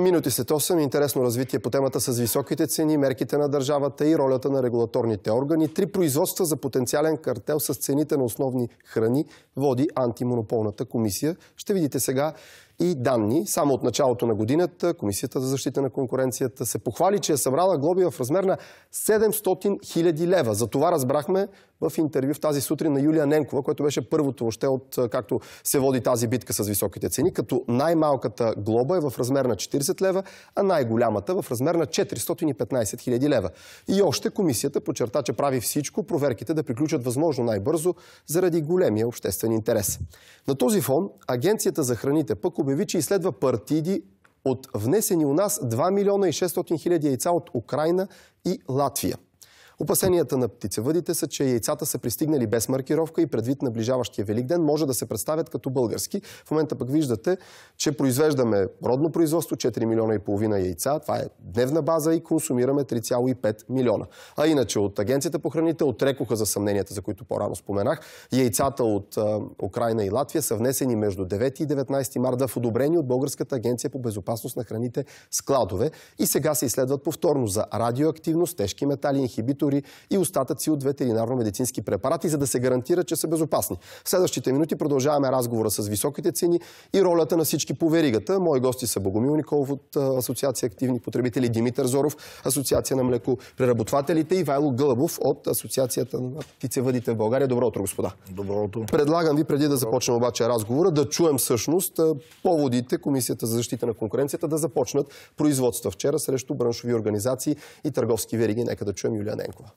Минути след 8 интересно развитие по темата с високите цени, мерките на държавата и ролята на регулаторните органи. Три производства за потенциален картел с цените на основни храни води антимонополната комисия. Ще видите сега и данни. Само от началото на годината Комисията за защита на конкуренцията се похвали, че е събрала глоби в размер на 700 000 лева. За това разбрахме в интервю в тази сутрин на Юлия Ненкова, което беше първото още от както се води тази битка с високите цени, като най-малката глоба е в размер на 40 лева, а най-голямата в размер на 415 хиляди лева. И още комисията подчерта, че прави всичко проверките да приключат възможно най-бързо заради големия обществен интерес. На този фон Агенцията за храните пък обяви, че изследва партиди от внесени у нас 2 милиона и 600 хиляди яйца от Украина и Латвия. Опасенията на птицевъдите са, че яйцата са пристигнали без маркировка и предвид наближаващия ден може да се представят като български. В момента пък виждате, че произвеждаме родно производство 4 милиона и половина яйца. Това е дневна база и консумираме 3,5 милиона. А иначе от Агенцията по храните отрекоха за съмненията, за които по-рано споменах. Яйцата от Украина и Латвия са внесени между 9 и 19 марта в одобрени от Българската агенция по безопасност на храните складове и сега се изследват повторно за радиоактивност, тежки метали, инхибитори, дори и остатъци от ветеринарно-медицински препарати, за да се гарантира, че са безопасни. В следващите минути продължаваме разговора с високите цени и ролята на всички по веригата. Мои гости са Богомил Николов от Асоциация активни потребители, Димитър Зоров, Асоциация на млекопреработвателите и Вайло Гълъбов от Асоциацията на птицевъдите в България. Добро утро, господа. Добро утро. Предлагам ви, преди да започнем обаче разговора, да чуем всъщност поводите Комисията за защита на конкуренцията да започнат производства вчера срещу браншови организации и търговски вериги. Нека да чуем Юлия Ненко толкова.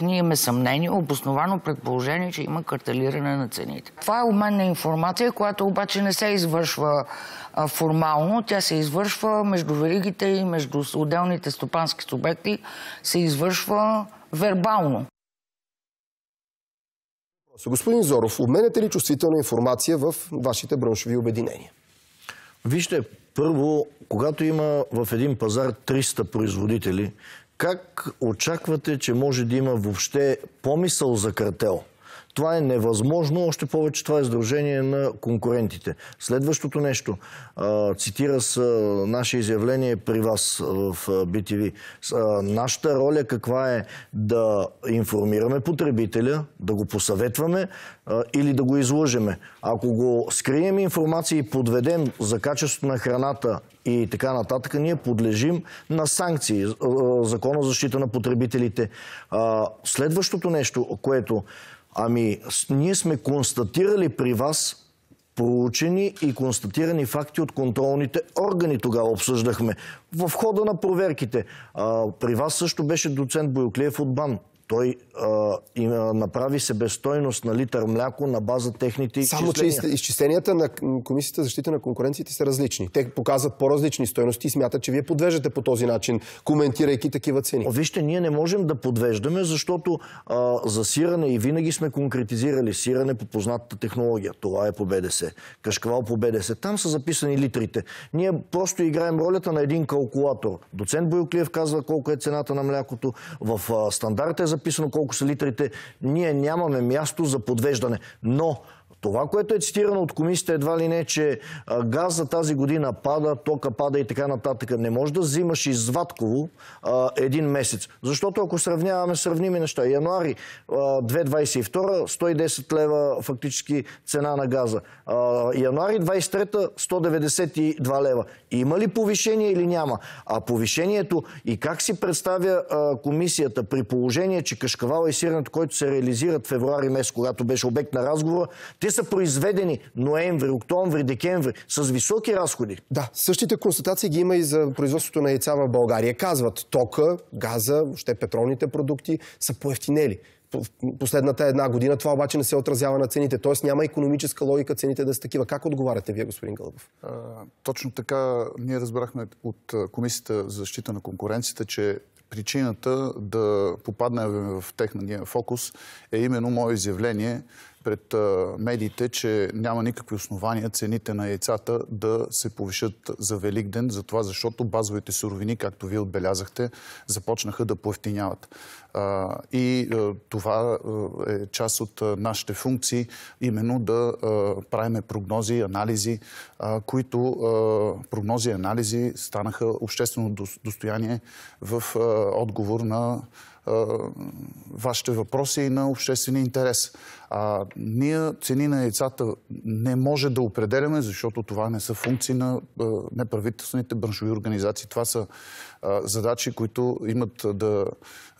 Ние имаме съмнение, обосновано предположение, че има картелиране на цените. Това е обмен на информация, която обаче не се извършва а, формално. Тя се извършва между веригите и между отделните стопански субекти, се извършва вербално. Господин Зоров, обменяте ли чувствителна информация в вашите браншови обединения? Вижте, първо, когато има в един пазар 300 производители, как очаквате, че може да има въобще помисъл за картел? Това е невъзможно, още повече това е сдружение на конкурентите. Следващото нещо, цитира с наше изявление при вас в BTV. Нашата роля каква е да информираме потребителя, да го посъветваме или да го излъжеме. Ако го скрием информация и подведем за качеството на храната и така нататък, ние подлежим на санкции. Закона за защита на потребителите. Следващото нещо, което Ами, ние сме констатирали при вас проучени и констатирани факти от контролните органи тогава обсъждахме. В хода на проверките. А, при вас също беше доцент Боюклеев от БАН. Той а, им, а, направи себестойност на литър мляко на база техните изчисления. Само, че изчисленията на Комисията за защита на конкуренциите са различни. Те показват по-различни стойности и смятат, че вие подвеждате по този начин, коментирайки такива цени. О, вижте, ние не можем да подвеждаме, защото а, за сиране и винаги сме конкретизирали сиране по познатата технология. Това е по БДС. Кашквал по БДС. Там са записани литрите. Ние просто играем ролята на един калкулатор. Доцент Бойоклиев казва колко е цената на млякото. В а, стандарта е записано колко са литрите. Ние нямаме място за подвеждане. Но това, което е цитирано от комисията едва ли не, че газ за тази година пада, тока пада и така нататък. Не може да взимаш извадково а, един месец. Защото ако сравняваме сравними неща, януари 2022 110 лева фактически цена на газа. А, януари 23 192 лева. Има ли повишение или няма? А повишението и как си представя а, комисията при положение, че кашкавала и сирената, който се реализират в февруари месец, когато беше обект на разговора, те са произведени ноември, октомври, декември с високи разходи. Да, същите констатации ги има и за производството на яйца в България. Казват тока, газа, въобще петролните продукти са поевтинели последната една година. Това обаче не се отразява на цените. Тоест няма економическа логика цените да са такива. Как отговаряте вие, господин Гълбов? точно така ние разбрахме от Комисията за защита на конкуренцията, че причината да попаднем в техния фокус е именно мое изявление, пред медиите, че няма никакви основания цените на яйцата да се повишат за Великден, за това защото базовите суровини, както вие отбелязахте, започнаха да поевтиняват. И това е част от нашите функции, именно да правиме прогнози, анализи, които прогнози и анализи станаха обществено достояние в отговор на вашите въпроси и на обществения интерес. А, ние цени на яйцата не може да определяме, защото това не са функции на а, неправителствените браншови организации. Това са а, задачи, които имат да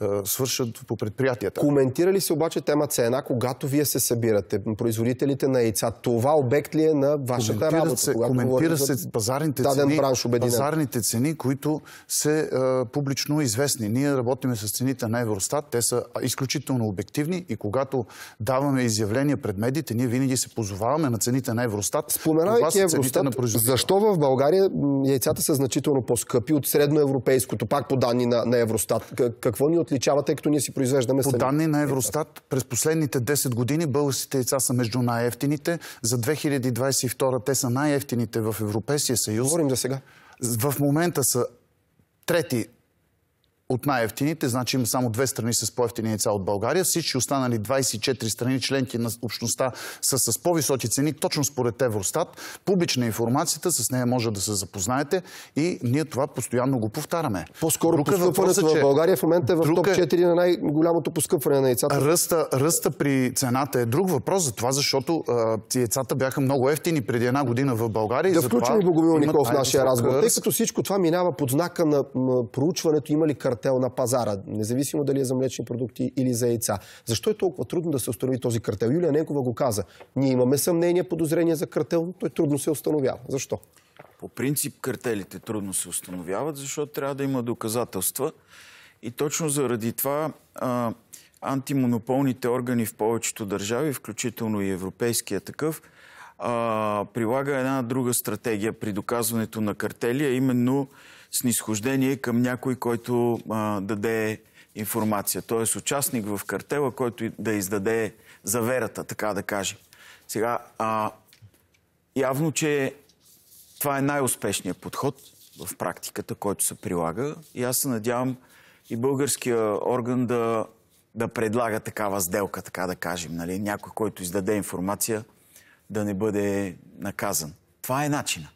а, свършат по предприятията. Коментира ли се обаче тема цена, когато вие се събирате, производителите на яйца? Това обект ли е на вашата коментира работа? Се, коментира се пазарните цени, бранш, пазарните цени, които са публично известни. Ние работиме с цените на Евростат. Те са изключително обективни и когато даваме даваме изявления пред медиите, ние винаги се позоваваме на цените на Евростат. Споменавайки Евростат, на защо в България яйцата са значително по-скъпи от средноевропейското, пак по данни на, на Евростат? Какво ни отличава, тъй като ние си произвеждаме По сами? данни на Евростат, през последните 10 години българските яйца са между най-ефтините. За 2022 те са най-ефтините в Европейския съюз. Говорим за сега. В момента са трети от най-ефтините, значи има само две страни с по-ефтини яйца от България. Всички останали 24 страни, членки на общността, са с по-високи цени, точно според Евростат. Публична информацията, с нея може да се запознаете и ние това постоянно го повтаряме. По-скоро е поскъпването в България в момента е в топ 4 е на най-голямото поскъпване на яйцата. Ръста, ръста при цената е друг въпрос за това, защото а, яйцата бяха много ефтини преди една година в България. Да включим и Богомил Никол в нашия разговор. Тъй като всичко това минава под знака на проучването, има ли картина картел на пазара, независимо дали е за млечни продукти или за яйца. Защо е толкова трудно да се установи този картел? Юлия Ненкова го каза. Ние имаме съмнение, подозрение за картел, но той трудно се установява. Защо? По принцип картелите трудно се установяват, защото трябва да има доказателства. И точно заради това а, антимонополните органи в повечето държави, включително и европейския такъв, а, прилага една друга стратегия при доказването на картели, а именно снисхождение към някой, който а, даде информация. Тоест участник в картела, който да издаде заверата, така да кажем. Сега, а, явно, че това е най-успешният подход в практиката, който се прилага. И аз се надявам и българския орган да, да предлага такава сделка, така да кажем. Нали? Някой, който издаде информация, да не бъде наказан. Това е начина.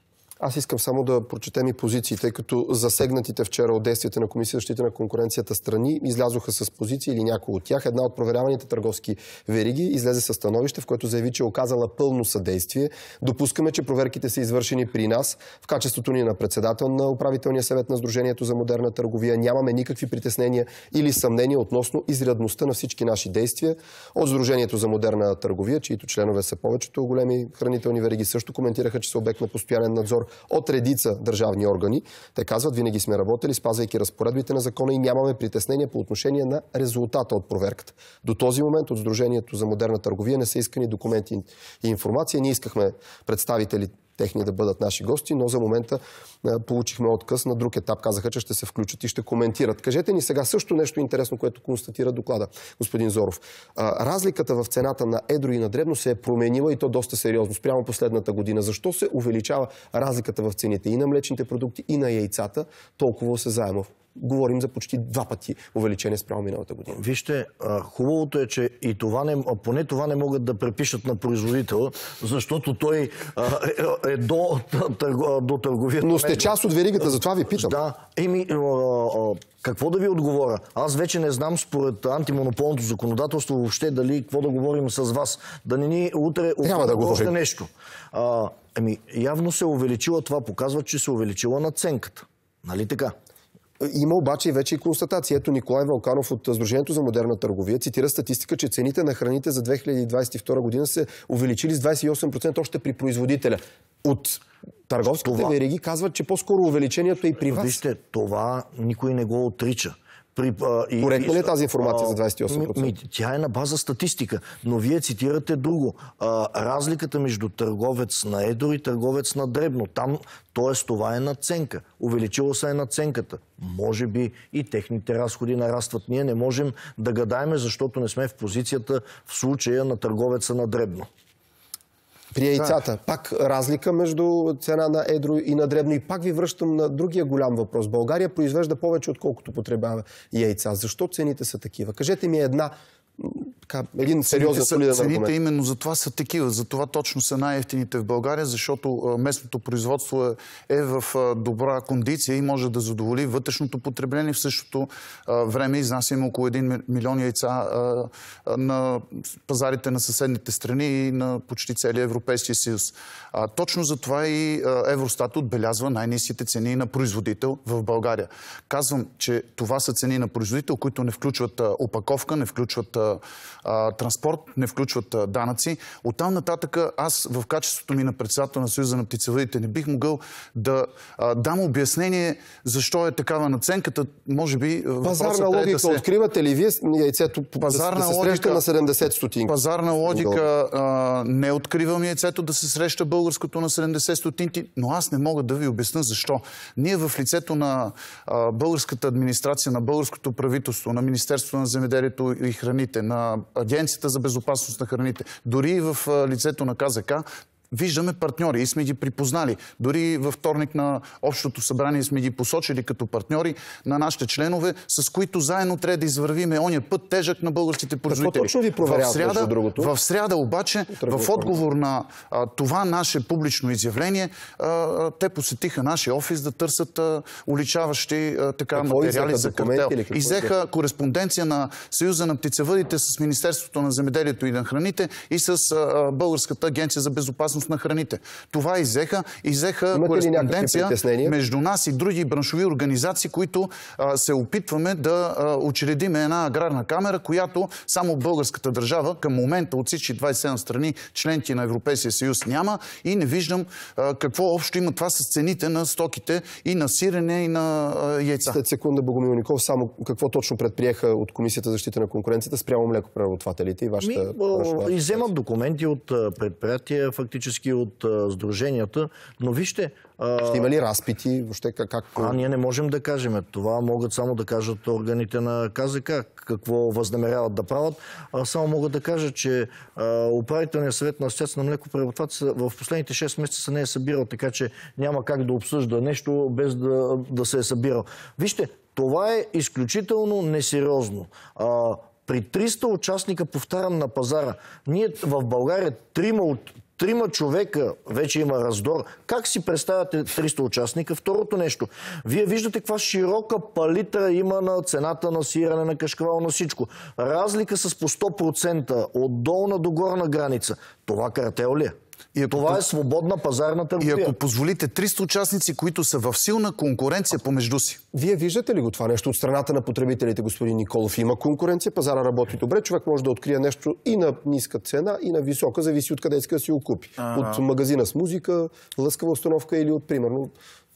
Аз искам само да прочетем и позициите, като засегнатите вчера от действията на Комисия защита на конкуренцията страни излязоха с позиции или някои от тях. Една от проверяваните търговски вериги излезе със становище, в което заяви, че е оказала пълно съдействие. Допускаме, че проверките са извършени при нас в качеството ни на председател на управителния съвет на Сдружението за модерна търговия. Нямаме никакви притеснения или съмнения относно изрядността на всички наши действия. От Сдружението за модерна търговия, чието членове са повечето големи хранителни вериги, също коментираха, че са обект на постоянен надзор от редица държавни органи. Те казват, винаги сме работили, спазвайки разпоредбите на закона и нямаме притеснение по отношение на резултата от проверката. До този момент от Сдружението за модерна търговия не са искани документи и информация. Ние искахме представители техни да бъдат наши гости, но за момента получихме откъс на друг етап. Казаха, че ще се включат и ще коментират. Кажете ни сега също нещо интересно, което констатира доклада, господин Зоров. Разликата в цената на едро и на дребно се е променила и то доста сериозно спрямо последната година. Защо се увеличава разликата в цените и на млечните продукти, и на яйцата толкова се заемов? говорим за почти два пъти увеличение спрямо миналата година. Вижте, хубавото е, че и това не, поне това не могат да препишат на производител, защото той е, е, до, до търговията. Но сте част от веригата, затова ви питам. Да, еми, какво да ви отговоря? Аз вече не знам според антимонополното законодателство въобще дали какво да говорим с вас. Да не ни утре Няма да още нещо. Еми, явно се е увеличила това, показва, че се е увеличила наценката. Нали така? Има обаче вече и констатация. Ето Николай Вълканов от Сдружението за модерна търговия цитира статистика, че цените на храните за 2022 година се увеличили с 28% още при производителя. От търговските това... вериги казват, че по-скоро увеличението е и при вас. Вижте, това никой не го отрича. При, а, и, Коректна ли е тази информация а, за 28%? Ми, тя е на база статистика, но вие цитирате друго. А, разликата между търговец на едро и търговец на дребно. Там, т.е. това е наценка. Увеличила се е наценката. Може би и техните разходи нарастват. Ние не можем да гадаеме, защото не сме в позицията в случая на търговеца на дребно. При яйцата. Да. Пак разлика между цена на едро и на дребно. И пак ви връщам на другия голям въпрос. България произвежда повече, отколкото потребява яйца. Защо цените са такива? Кажете ми една така, един сериозен солиден цените аргумент. Цените именно за това са такива. За това точно са най-ефтините в България, защото местното производство е, е в добра кондиция и може да задоволи вътрешното потребление. В същото време изнасяме около 1 милион яйца на пазарите на съседните страни и на почти целия Европейския съюз. Точно за това и Евростат отбелязва най-низките цени на производител в България. Казвам, че това са цени на производител, които не включват опаковка, не включват а, транспорт, не включват а, данъци. Оттам нататък аз в качеството ми на председател на Съюза на птицевъдите не бих могъл да а, дам обяснение защо е такава наценката. Може би Пазарна е логика да се... откривате ли вие яйцето пазарна да, се логика, на 70 стотинки? Пазарна логика а, не откривам яйцето да се среща българското на 70 стотинки, но аз не мога да ви обясна защо. Ние в лицето на а, българската администрация, на българското правителство, на Министерството на земеделието и храните, храните, на Агенцията за безопасност на храните, дори и в лицето на КЗК, виждаме партньори и сме ги припознали. Дори във вторник на Общото събрание сме ги посочили като партньори на нашите членове, с които заедно трябва да извървиме ония път тежък на българските производители. Какво ви в сряда, другото? В среда обаче, в отговор на а, това наше публично изявление, а, те посетиха нашия офис да търсят а, уличаващи а, така какво материали за картел. И взеха кореспонденция на Съюза на птицевъдите с Министерството на земеделието и на храните и с а, Българската агенция за безопасност безопасност на храните. Това изеха, изеха кореспонденция между нас и други браншови организации, които а, се опитваме да а, учредиме една аграрна камера, която само българската държава към момента от всички 27 страни, членки на Европейския съюз няма и не виждам а, какво общо има това с цените на стоките и на сирене и на а, яйца. След секунда, Богомил Ников, само какво точно предприеха от Комисията за защита на конкуренцията спрямо млекопреработвателите и вашата... Ми, иземат документи от предприятия, фактически практически от а, сдруженията. Но вижте... А... Ще има ли разпити? Въобще как, как... А, ние не можем да кажем. Това могат само да кажат органите на КЗК. Какво възнамеряват да правят. А, само мога да кажа, че а, управителният съвет на Асоциация на млекопреработвачи в последните 6 месеца се не е събирал, така че няма как да обсъжда нещо без да, да се е събирал. Вижте, това е изключително несериозно. А, при 300 участника, повтарям, на пазара. Ние в България трима от Трима човека вече има раздор. Как си представяте 300 участника? Второто нещо. Вие виждате каква широка палитра има на цената на сиране, на кашкавал, на всичко. Разлика с по 100% от долна до горна граница. Това картел ли е? И ако, Това е свободна пазарна търговия. И ако позволите, 300 участници, които са в силна конкуренция помежду си. Вие виждате ли го това нещо от страната на потребителите, господин Николов? Има конкуренция, пазара работи добре, човек може да открие нещо и на ниска цена, и на висока, зависи от къде иска да си го купи. А -а. От магазина с музика, лъскава установка или от, примерно,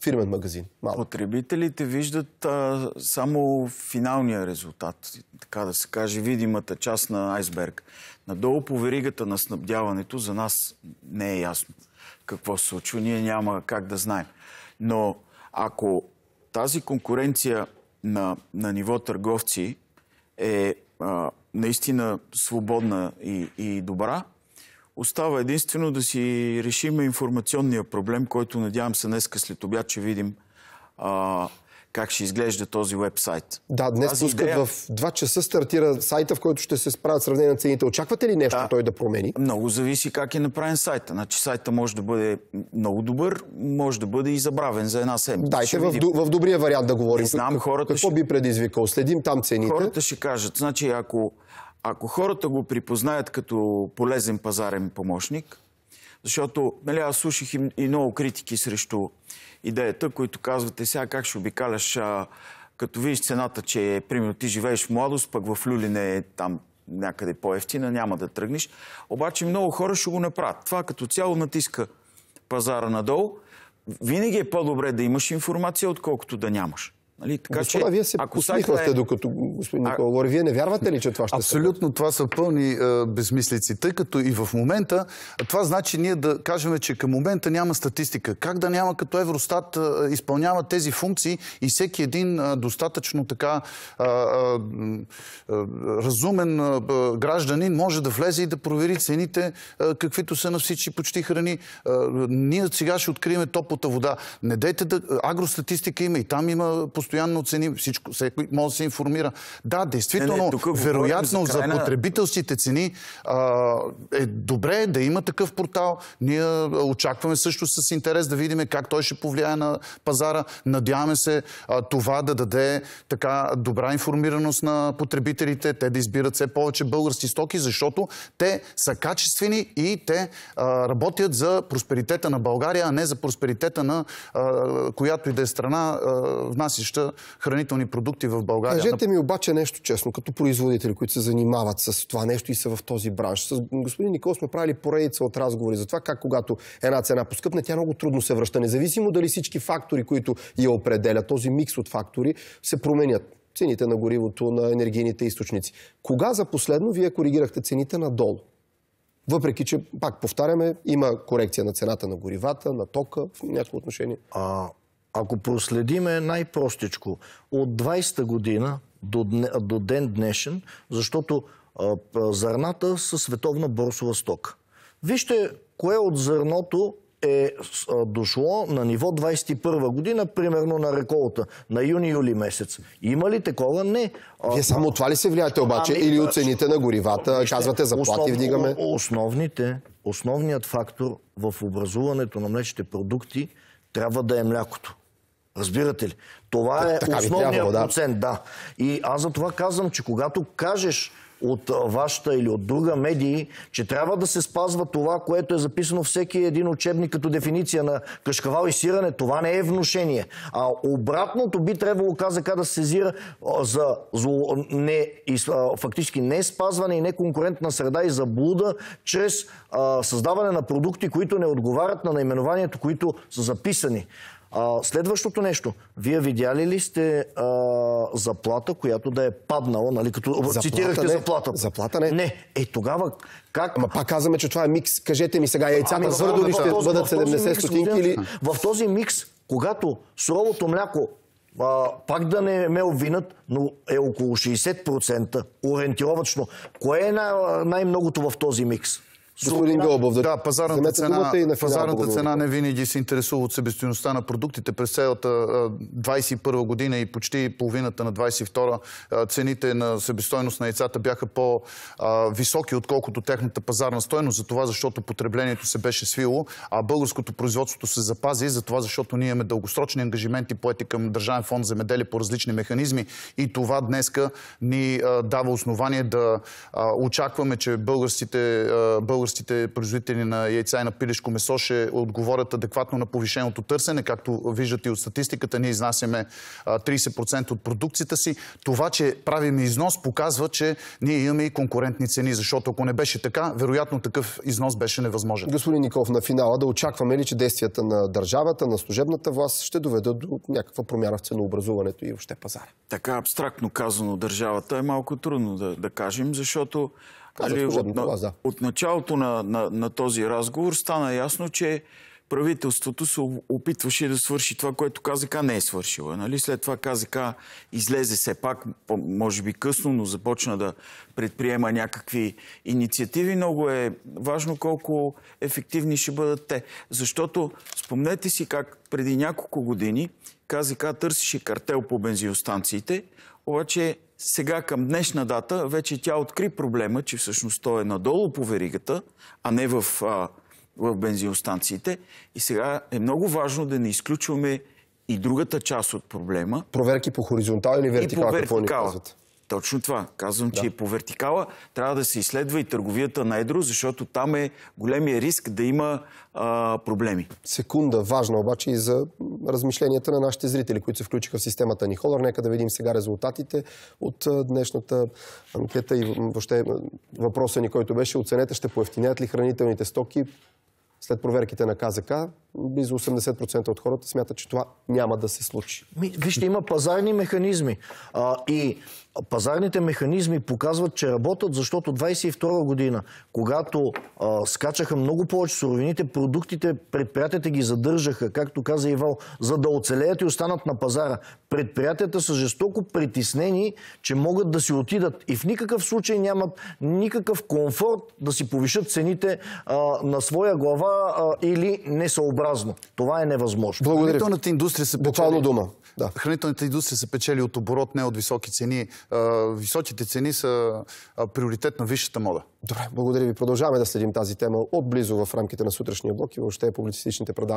фирмен магазин. Потребителите виждат а, само финалния резултат, така да се каже, видимата част на айсберг. Надолу по веригата на снабдяването за нас не е ясно какво се случва. Ние няма как да знаем. Но ако тази конкуренция на, на ниво търговци е а, наистина свободна и, и добра, Остава единствено да си решим информационния проблем, който надявам се днес след обяд ще видим а, как ще изглежда този веб-сайт. Да, днес пускат идея... в 2 часа стартира сайта, в който ще се справят сравнение на цените. Очаквате ли нещо да, той да промени? Много зависи как е направен сайта. Значи сайта може да бъде много добър, може да бъде и забравен за една седмица. Дайте в, в, добрия вариант да говорим. Не знам, хората Какво ще... би предизвикал? Следим там цените. Хората ще кажат, значи ако ако хората го припознаят като полезен пазарен помощник, защото нали, аз слушах и, и много критики срещу идеята, които казвате сега как ще обикаляш, а, като видиш цената, че примерно ти живееш в младост, пък в Люлине е там някъде по-ефтина, няма да тръгнеш. Обаче много хора ще го направят. Това като цяло натиска пазара надолу. Винаги е по-добре да имаш информация, отколкото да нямаш. Нали? Така, Господа, че, вие се ако е... докато господин Никола говори. Вие не вярвате ли, че това ще Абсолютно, се това са пълни а, безмислици, тъй като и в момента, това значи ние да кажем, че към момента няма статистика. Как да няма, като Евростат а, изпълнява тези функции и всеки един а, достатъчно така а, а, разумен а, гражданин може да влезе и да провери цените, а, каквито са на всички почти храни. А, ние сега ще открием топлата вода. Не дайте да... Агростатистика има и там има постоянно цени, всичко, всеки може да се информира. Да, действително, не, не, тук вероятно за, крайна... за потребителските цени а, е добре да има такъв портал. Ние очакваме също с интерес да видим как той ще повлияе на пазара. Надяваме се а, това да даде така добра информираност на потребителите, те да избират все повече български стоки, защото те са качествени и те а, работят за просперитета на България, а не за просперитета на а, която и да е страна а, внасяща произвеждаща хранителни продукти в България. Кажете ми обаче нещо честно, като производители, които се занимават с това нещо и са в този бранш. С господин Никол сме правили поредица от разговори за това как когато една цена поскъпне, тя много трудно се връща. Независимо дали всички фактори, които я определят, този микс от фактори, се променят цените на горивото, на енергийните източници. Кога за последно вие коригирахте цените надолу? Въпреки, че, пак повтаряме, има корекция на цената на горивата, на тока в някакво отношение. А, ако проследиме най-простичко, от 20-та година до, до ден днешен, защото а, зърната са световна борсова стока. Вижте кое от зърното е дошло на ниво 21 година, примерно на реколта, на юни-юли месец. Има ли такова? Не. Вие само това ли се влияете обаче? Ами, Или от цените на горивата? Вижте, казвате заплати, вдигаме? Основните, основният фактор в образуването на млечните продукти трябва да е млякото. Разбирате ли? Това е така основният трябва, процент, да. И аз за това казвам, че когато кажеш от вашата или от друга медии, че трябва да се спазва това, което е записано всеки един учебник като дефиниция на кашкавал и сиране. Това не е внушение. А обратното би трябвало КЗК да се сезира за зло... не... фактически не спазване и неконкурентна среда и заблуда чрез а, създаване на продукти, които не отговарят на наименованието, които са записани. А, следващото нещо. Вие видяли ли сте а, заплата, която да е паднала, нали, като заплата цитирахте не. заплата? Заплата не. Не. Е, тогава как... Ама пак казваме, че това е микс. Кажете ми сега, яйцата твърдо ами, ли ще този, бъдат 70 стотинки или... В този микс, когато суровото мляко а, пак да не ме обвинат, но е около 60% ориентировачно. Кое е най- най-многото в този микс? господин Голубов, Да, да пазарната цена, и на пазарната цена не винаги се интересува от себестоеността на продуктите. През целата 21 година и почти половината на 22 цените на себестоеност на яйцата бяха по-високи, отколкото тяхната пазарна стоеност. За това, защото потреблението се беше свило, а българското производството се запази, за това, защото ние имаме дългосрочни ангажименти, поети към Държавен фонд за медели по различни механизми. И това днеска ни дава основание да очакваме, че българските, българ българските производители на яйца и на пилешко месо ще отговорят адекватно на повишеното търсене. Както виждате и от статистиката, ние изнасяме 30% от продукцията си. Това, че правим износ, показва, че ние имаме и конкурентни цени, защото ако не беше така, вероятно такъв износ беше невъзможен. Господин Ников, на финала да очакваме ли, че действията на държавата, на служебната власт ще доведат до някаква промяна в ценообразуването и въобще пазара? Така абстрактно казано държавата е малко трудно да, да кажем, защото Казах служебни от, да. От началото на, на, на този разговор стана ясно, че правителството се опитваше да свърши това, което КЗК не е свършила. Нали? След това КЗК излезе все пак, може би късно, но започна да предприема някакви инициативи. Много е важно колко ефективни ще бъдат те. Защото спомнете си как преди няколко години КЗК търсеше картел по бензиностанциите, обаче сега към днешна дата вече тя откри проблема, че всъщност той е надолу по веригата, а не в, а, в бензиностанциите. И сега е много важно да не изключваме и другата част от проблема. Проверки по хоризонтал или вертикал, и по вертикала. какво ни казват? Точно това. Казвам, да. че по вертикала трябва да се изследва и търговията на едро, защото там е големия риск да има а, проблеми. Секунда, важна обаче и за размишленията на нашите зрители, които се включиха в системата ни Холър. Нека да видим сега резултатите от днешната анкета и въобще въпроса ни, който беше оценете, ще поевтинят ли хранителните стоки след проверките на КЗК, близо 80% от хората смятат, че това няма да се случи. Вижте, има пазарни механизми. А, и пазарните механизми показват, че работят, защото 22 година, когато а, скачаха много повече суровините, продуктите, предприятията ги задържаха, както каза Ивал, за да оцелеят и останат на пазара. Предприятията са жестоко притеснени, че могат да си отидат и в никакъв случай нямат никакъв комфорт да си повишат цените а, на своя глава а, или несъобразно. Това е невъзможно. Благодаря. индустрия се Буквално дума. Да. Хранителната индустрия се печели от оборот, не от високи цени. Високите цени са приоритет на висшата мода. Добре, благодаря ви. Продължаваме да следим тази тема отблизо в рамките на сутрешния блок и въобще публицистичните предавания.